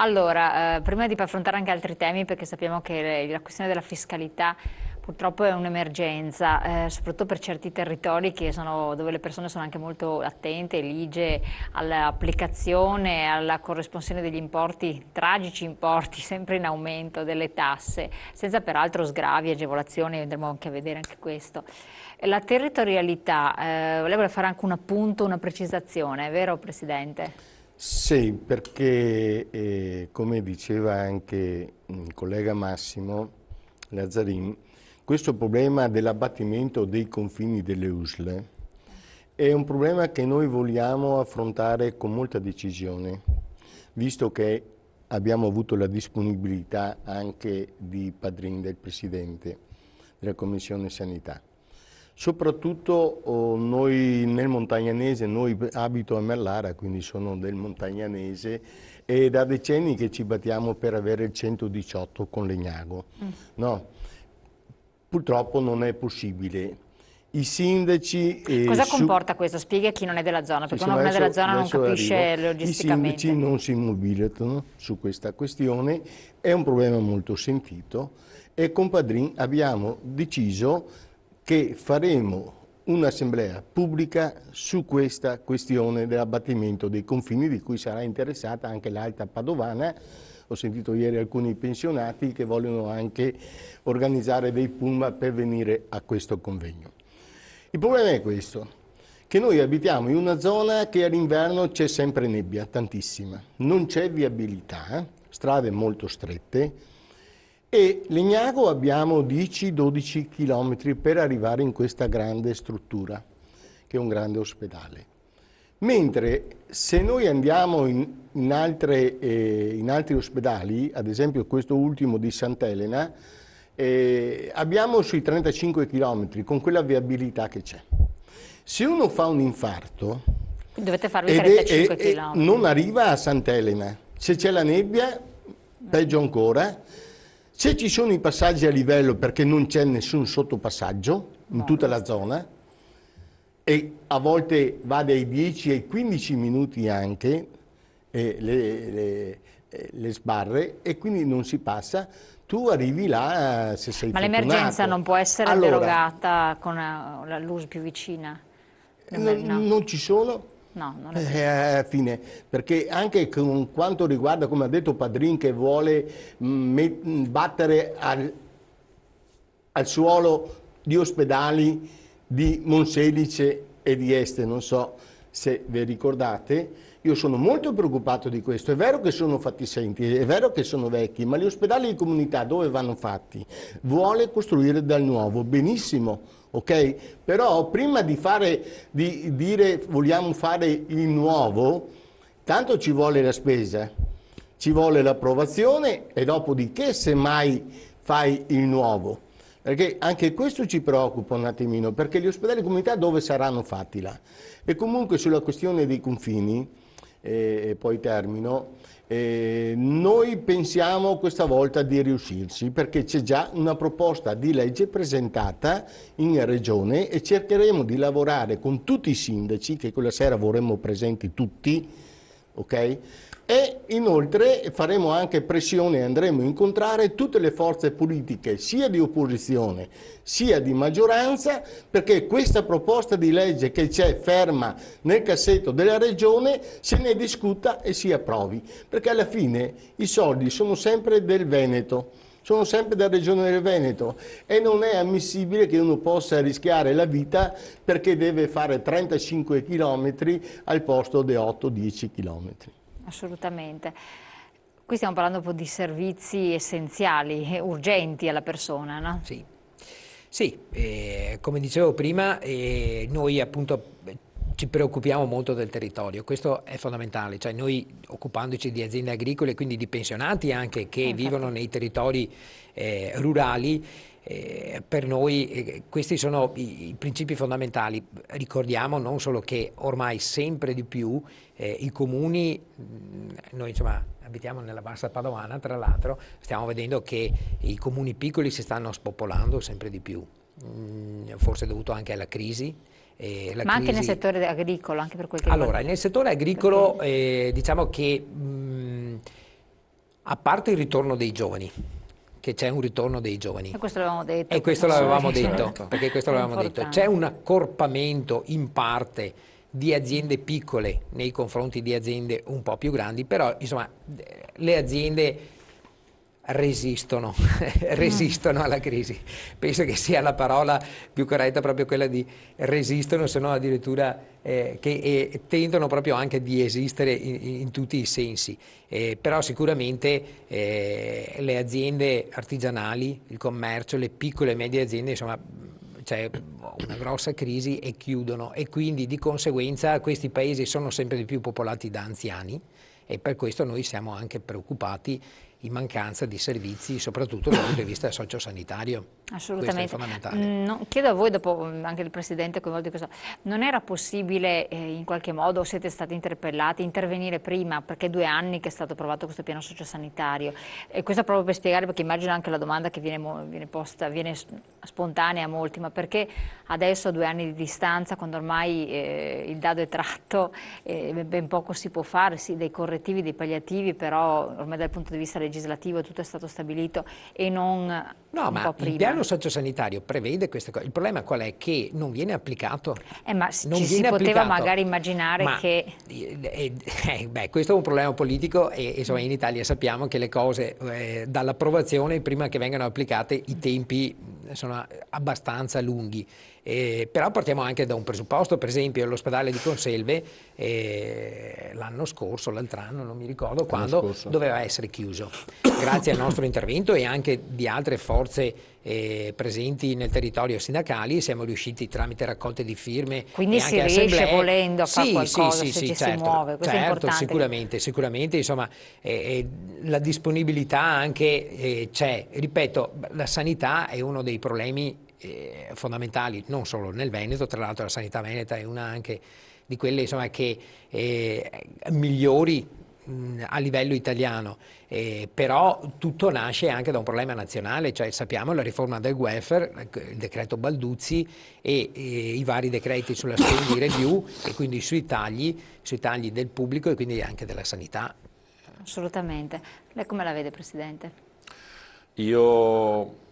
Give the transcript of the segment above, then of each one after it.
Allora, eh, prima di affrontare anche altri temi, perché sappiamo che la questione della fiscalità purtroppo è un'emergenza, eh, soprattutto per certi territori sono, dove le persone sono anche molto attente, elige all'applicazione, alla corrispondenza degli importi, tragici importi, sempre in aumento delle tasse, senza peraltro sgravi, agevolazioni, andremo anche a vedere anche questo. La territorialità, eh, volevo fare anche un appunto, una precisazione, è vero Presidente? Sì, perché eh, come diceva anche mm, il collega Massimo Lazzarin, questo problema dell'abbattimento dei confini delle USL è un problema che noi vogliamo affrontare con molta decisione, visto che abbiamo avuto la disponibilità anche di Padrin, del Presidente della Commissione Sanità. Soprattutto oh, noi nel montagnanese, noi abito a Mellara, quindi sono del montagnanese e da decenni che ci battiamo per avere il 118 con Legnago. Mm. No, purtroppo non è possibile. I sindaci... Eh, Cosa comporta questo? Spiega chi non è della zona, perché sì, uno non è della zona non capisce arrivo. logisticamente. I sindaci non si mobilitano su questa questione, è un problema molto sentito e con Padrin abbiamo deciso che faremo un'assemblea pubblica su questa questione dell'abbattimento dei confini di cui sarà interessata anche l'Alta Padovana. Ho sentito ieri alcuni pensionati che vogliono anche organizzare dei pullman per venire a questo convegno. Il problema è questo, che noi abitiamo in una zona che all'inverno c'è sempre nebbia, tantissima, non c'è viabilità, strade molto strette, e Legnago abbiamo 10-12 km per arrivare in questa grande struttura, che è un grande ospedale. Mentre se noi andiamo in, in, altre, eh, in altri ospedali, ad esempio questo ultimo di Sant'Elena, eh, abbiamo sui 35 km con quella viabilità che c'è. Se uno fa un infarto, dovete farvi 35 è, è, km. non arriva a Sant'Elena, se c'è la nebbia, peggio ancora, se ci sono i passaggi a livello perché non c'è nessun sottopassaggio in tutta la zona e a volte va dai 10 ai 15 minuti anche eh, le, le, eh, le sbarre e quindi non si passa, tu arrivi là eh, se sei Ma l'emergenza non può essere allora, derogata con eh, la LUS più vicina? Non, non ci sono No, non è eh, eh, fine, perché anche con quanto riguarda, come ha detto Padrin, che vuole mm, mm, battere al, al suolo gli ospedali di Monselice e di Este, non so se vi ricordate, io sono molto preoccupato di questo. È vero che sono fatti senti, è vero che sono vecchi, ma gli ospedali di comunità dove vanno fatti? Vuole costruire dal nuovo, benissimo ok? Però prima di, fare, di dire vogliamo fare il nuovo, tanto ci vuole la spesa, ci vuole l'approvazione e dopodiché semmai fai il nuovo. Perché anche questo ci preoccupa un attimino, perché gli ospedali di comunità dove saranno fatti là? E comunque sulla questione dei confini, e poi termino, eh, noi pensiamo questa volta di riuscirci perché c'è già una proposta di legge presentata in Regione e cercheremo di lavorare con tutti i sindaci, che quella sera vorremmo presenti tutti, okay? e inoltre faremo anche pressione e andremo a incontrare tutte le forze politiche, sia di opposizione sia di maggioranza, perché questa proposta di legge che c'è ferma nel cassetto della Regione se ne discuta e si approvi, perché alla fine i soldi sono sempre del Veneto sono sempre della regione del Veneto e non è ammissibile che uno possa rischiare la vita perché deve fare 35 km al posto di 8-10 km. Assolutamente. Qui stiamo parlando un po' di servizi essenziali, eh, urgenti alla persona, no? Sì, sì eh, come dicevo prima, eh, noi appunto eh, ci preoccupiamo molto del territorio, questo è fondamentale, cioè noi occupandoci di aziende agricole, quindi di pensionati anche che eh, Infatti. vivono nei territori eh, rurali, eh, per noi eh, questi sono i, i, principi fondamentali. Ricordiamo non solo che ormai sempre di più eh, i comuni, mh, mm, noi insomma abitiamo nella bassa padovana tra l'altro, stiamo vedendo che i comuni piccoli si stanno spopolando sempre di più, mh, mm, forse dovuto anche alla crisi. Eh, Ma crisi... anche nel settore agricolo, anche per quel che Allora, nel settore agricolo eh, diciamo che mh, mm, a parte il ritorno dei giovani, che c'è un ritorno dei giovani. E questo l'avevamo detto. E questo l'avevamo detto, certo. perché questo l'avevamo detto. C'è un accorpamento in parte di aziende piccole nei confronti di aziende un po' più grandi, però insomma le aziende resistono, mm. resistono alla crisi. Penso che sia la parola più corretta proprio quella di resistono, se no addirittura eh, che eh, tendono proprio anche di esistere in, in tutti i sensi. Eh, però sicuramente eh, le aziende artigianali, il commercio, le piccole e medie aziende, insomma, c'è una grossa crisi e chiudono e quindi di conseguenza questi paesi sono sempre di più popolati da anziani e per questo noi siamo anche preoccupati in mancanza di servizi, soprattutto dal punto di vista sociosanitario. Assolutamente. Mm, no, chiedo a voi, dopo mm, anche il Presidente coinvolto questo, non era possibile eh, in qualche modo, siete stati interpellati, intervenire prima, perché è due anni che è stato approvato questo piano sociosanitario. E questo proprio per spiegare, perché immagino anche la domanda che viene, viene posta, viene spontanea a molti, ma perché adesso a due anni di distanza, quando ormai eh, il dado è tratto, eh, ben poco si può fare, sì, dei correttivi, dei palliativi, però ormai dal punto di vista dei legislativo tutto è stato stabilito e non no, ma Il piano sociosanitario prevede queste cose. Il problema qual è? Che non viene applicato. Eh, ma non ci si poteva magari immaginare ma, che... Eh, eh, eh, beh, questo è un problema politico e insomma in Italia sappiamo che le cose eh, dall'approvazione prima che vengano applicate i tempi sono abbastanza lunghi. Eh, però partiamo anche da un presupposto, per esempio l'ospedale di Conselve eh, l'anno scorso, l'altro anno, non mi ricordo quando, doveva essere chiuso grazie al nostro intervento e anche di altre forze eh, presenti nel territorio sindacali siamo riusciti tramite raccolte di firme quindi si riesce assemblee. volendo a fare sì, qualcosa sì, sì, sì certo, si muove questo certo, sicuramente, sicuramente insomma eh, eh, la disponibilità anche eh, c'è ripeto la sanità è uno dei problemi eh, fondamentali non solo nel Veneto tra l'altro la sanità veneta è una anche di quelle insomma, che eh, migliori mh, a livello italiano, eh, però tutto nasce anche da un problema nazionale, cioè sappiamo la riforma del welfare, il decreto Balduzzi e, e eh, i vari decreti sulla spending review e quindi sui tagli, sui tagli del pubblico e quindi anche della sanità. Assolutamente. Lei come la vede Presidente? Io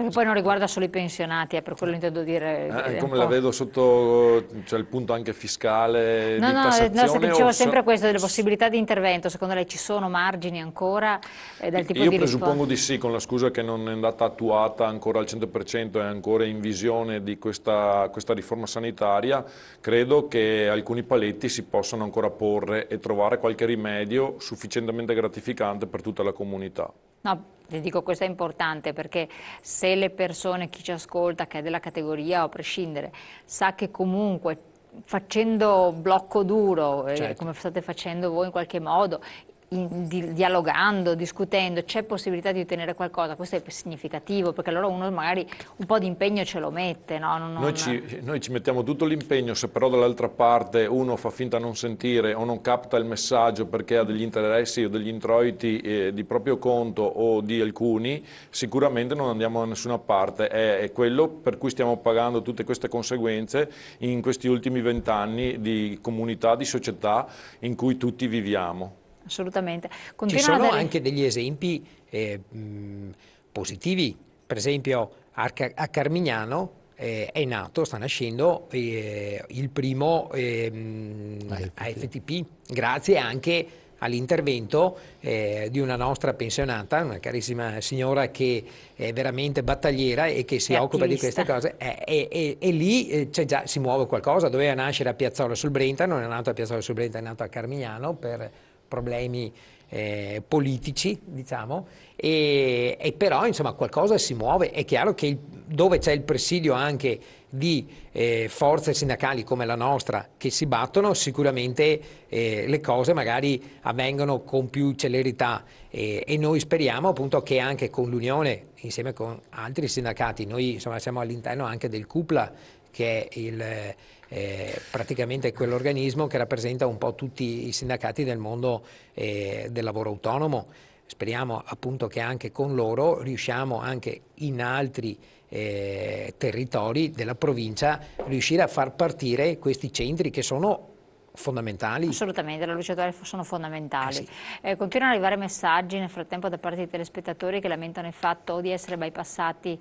perché poi non riguarda solo i pensionati, è eh, per quello che intendo dire... Ah, come la vedo sotto cioè, il punto anche fiscale, no, no, No, dicevo sempre questo, delle possibilità di intervento, secondo lei ci sono margini ancora eh, del tipo Io di Io presuppongo di sì, con la scusa che non è andata attuata ancora al 100%, è ancora in visione di questa, questa riforma sanitaria, credo che alcuni paletti si possano ancora porre e trovare qualche rimedio sufficientemente gratificante per tutta la comunità. No, ti dico questo è importante perché se le persone, chi ci ascolta, che è della categoria o a prescindere, sa che comunque facendo blocco duro, eh, certo. eh, come state facendo voi in qualche modo, in, di, dialogando, discutendo, c'è possibilità di ottenere qualcosa, questo è significativo, perché allora uno magari un po' di impegno ce lo mette. No? Non, non... Noi, ci, noi, ci, mettiamo tutto l'impegno, se però dall'altra parte uno fa finta non sentire o non capta il messaggio perché ha degli interessi o degli introiti eh, di proprio conto o di alcuni, sicuramente non andiamo da nessuna parte. È, è quello per cui stiamo pagando tutte queste conseguenze in questi ultimi vent'anni di comunità, di società in cui tutti viviamo assolutamente. Continuano Ci sono dare... anche degli esempi eh, mh, positivi, per esempio a, Carmignano eh, è nato, sta nascendo eh, il primo ehm, AFT. AFTP, grazie anche all'intervento eh, di una nostra pensionata, una carissima signora che è veramente battagliera e che si è occupa attivista. di queste cose. E, e, e lì eh, già, si muove qualcosa, doveva nascere a Piazzola sul Brenta, non è nato a Piazzola sul Brenta, è nato a Carmignano per problemi eh, politici, diciamo, e, e, però insomma qualcosa si muove. È chiaro che il, dove c'è il presidio anche di eh, forze sindacali come la nostra che si battono, sicuramente eh, le cose magari avvengono con più celerità eh, e noi speriamo appunto che anche con l'Unione, insieme con altri sindacati, noi insomma siamo all'interno anche del CUPLA, che è il, eh, praticamente quell'organismo che rappresenta un po' tutti i sindacati del mondo eh, del lavoro autonomo. Speriamo appunto che anche con loro riusciamo anche in altri eh, territori della provincia riuscire a far partire questi centri che sono fondamentali. Assolutamente, le luciatore sono fondamentali. Eh sì. eh, continuano ad arrivare messaggi nel frattempo da parte dei telespettatori che lamentano il fatto di essere bypassati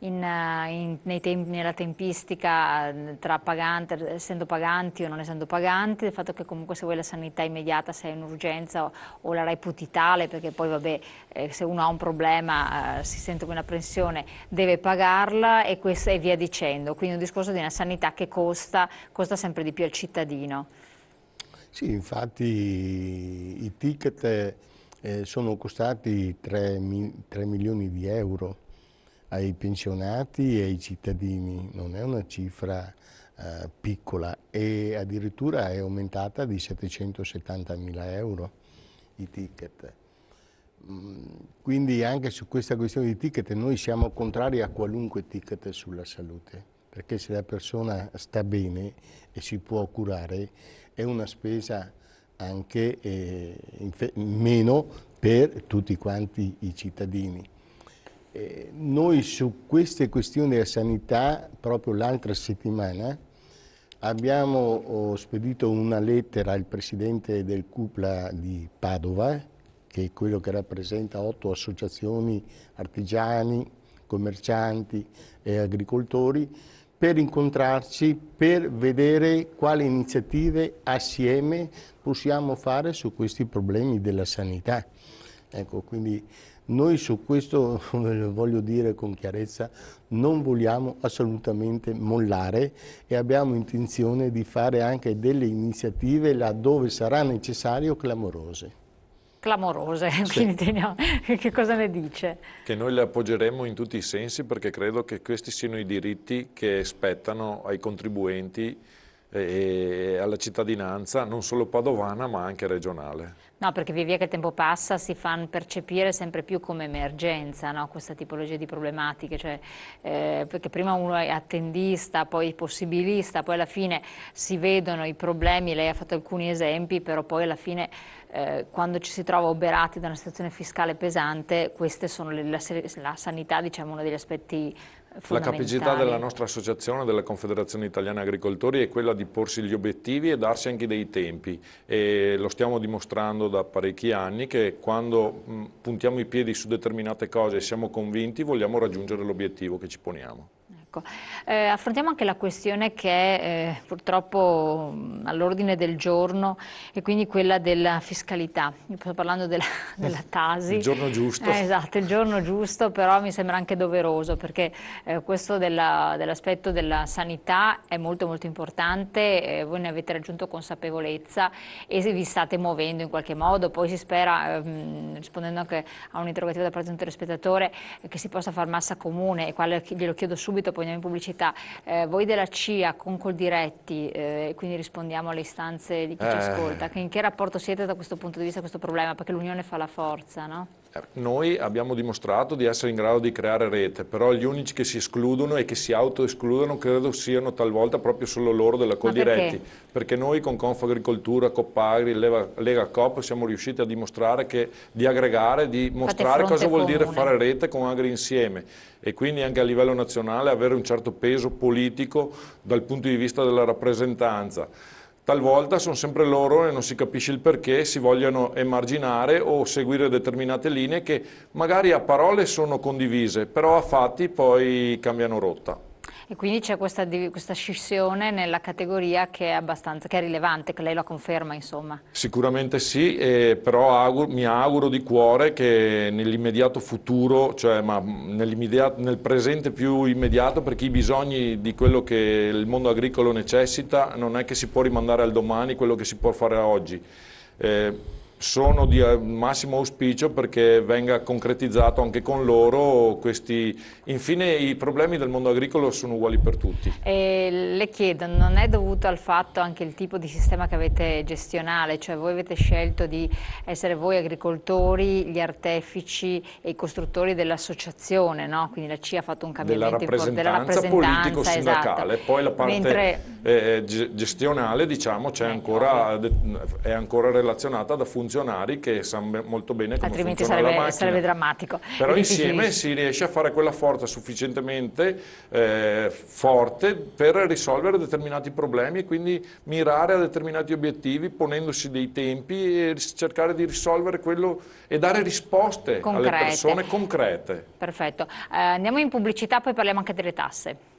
in, eh, in, tem nella tempistica eh, tra pagante, essendo paganti o non essendo paganti, il fatto che comunque se vuoi la sanità immediata sei in urgenza o, o la reputitale, perché poi vabbè eh, se uno ha un problema eh, si sente come una pressione, deve pagarla e, questo, e via dicendo. Quindi un discorso di una sanità che costa, costa sempre di più al cittadino. Sì, infatti i ticket eh, sono costati 3, 3 milioni di euro ai pensionati e ai cittadini, non è una cifra eh, piccola e addirittura è aumentata di 770 mila euro i ticket. Mm, quindi anche su questa questione di ticket noi siamo contrari a qualunque ticket sulla salute perché se la persona sta bene e si può curare è una spesa anche eh, meno per tutti quanti i cittadini. Eh, noi su queste questioni della sanità, proprio l'altra settimana, abbiamo oh, spedito una lettera al presidente del CUPLA di Padova, che è quello che rappresenta otto associazioni artigiani, commercianti e agricoltori, per incontrarci, per vedere quali iniziative assieme possiamo fare su questi problemi della sanità. Ecco, quindi noi su questo, voglio dire con chiarezza, non vogliamo assolutamente mollare e abbiamo intenzione di fare anche delle iniziative laddove sarà necessario clamorose clamorose, sì. quindi teniamo, che cosa ne dice? Che noi le appoggeremo in tutti i sensi perché credo che questi siano i diritti che spettano ai contribuenti eh, e alla cittadinanza non solo padovana ma anche regionale. No, perché via via che il tempo passa si fanno percepire sempre più come emergenza no? questa tipologia di problematiche, cioè, eh, perché prima uno è attendista, poi possibilista, poi alla fine si vedono i problemi, lei ha fatto alcuni esempi, però poi alla fine eh, quando ci si trova oberati da una situazione fiscale pesante, queste sono le, la, la, sanità, diciamo, uno degli aspetti fondamentali. Eh, la capacità della nostra associazione, della Confederazione Italiana Agricoltori, è quella di porsi gli obiettivi e darsi anche dei tempi. E lo stiamo dimostrando da parecchi anni che quando puntiamo i piedi su determinate cose e siamo convinti vogliamo raggiungere l'obiettivo che ci poniamo. Ecco. Eh, affrontiamo anche la questione che è eh, purtroppo mm, all'ordine del giorno e quindi quella della fiscalità. Io sto parlando della, eh, della Tasi. Il giorno giusto. Eh, esatto, il giorno giusto, però mi sembra anche doveroso perché eh, questo dell'aspetto dell della sanità è molto molto importante, eh, voi ne avete raggiunto consapevolezza e vi state muovendo in qualche modo, poi si spera, ehm, rispondendo anche a un'interrogativa da parte di un telespettatore, che si possa far massa comune e quale glielo chiedo subito, poi andiamo in pubblicità. Eh, voi della CIA con Coldiretti, eh, quindi rispondiamo alle istanze di chi ci eh. ascolta, che in che rapporto siete da questo punto di vista a questo problema? Perché l'unione fa la forza, no? Noi abbiamo dimostrato di essere in grado di creare rete, però gli unici che si escludono e che si autoescludono credo siano talvolta proprio solo loro della Codiretti, perché? perché noi con Confagricoltura, Coppagri, Lega, Lega Cop siamo riusciti a dimostrare che, di aggregare, di mostrare cosa vuol dire fare rete con Agri insieme e quindi anche a livello nazionale avere un certo peso politico dal punto di vista della rappresentanza. Talvolta sono sempre loro e non si capisce il perché, si vogliono emarginare o seguire determinate linee che magari a parole sono condivise, però a fatti poi cambiano rotta. E quindi c'è questa, questa, scissione nella categoria che è abbastanza, che è rilevante, che lei la conferma insomma. Sicuramente sì, eh, però auguro, mi auguro di cuore che nell'immediato futuro, cioè ma nel presente più immediato, perché i bisogni di quello che il mondo agricolo necessita non è che si può rimandare al domani quello che si può fare oggi. Eh, sono di eh, massimo auspicio perché venga concretizzato anche con loro questi... Infine i problemi del mondo agricolo sono uguali per tutti. E le chiedo, non è dovuto al fatto anche il tipo di sistema che avete gestionale, cioè voi avete scelto di essere voi agricoltori, gli artefici e i costruttori dell'associazione, no? quindi la CIA ha fatto un cambiamento importante. Della rappresentanza politico-sindacale, esatto. poi la parte Mentre... eh, eh gestionale diciamo, è, eh, ancora, è ancora relazionata da funzioni funzionari che sanno molto bene come Altrimenti funziona sarebbe, sarebbe drammatico. Però insieme si riesce a fare quella forza sufficientemente eh, forte per risolvere determinati problemi e quindi mirare a determinati obiettivi ponendosi dei tempi e cercare di risolvere quello e dare risposte concrete. alle persone concrete. Perfetto. Eh, andiamo in pubblicità, poi parliamo anche delle tasse.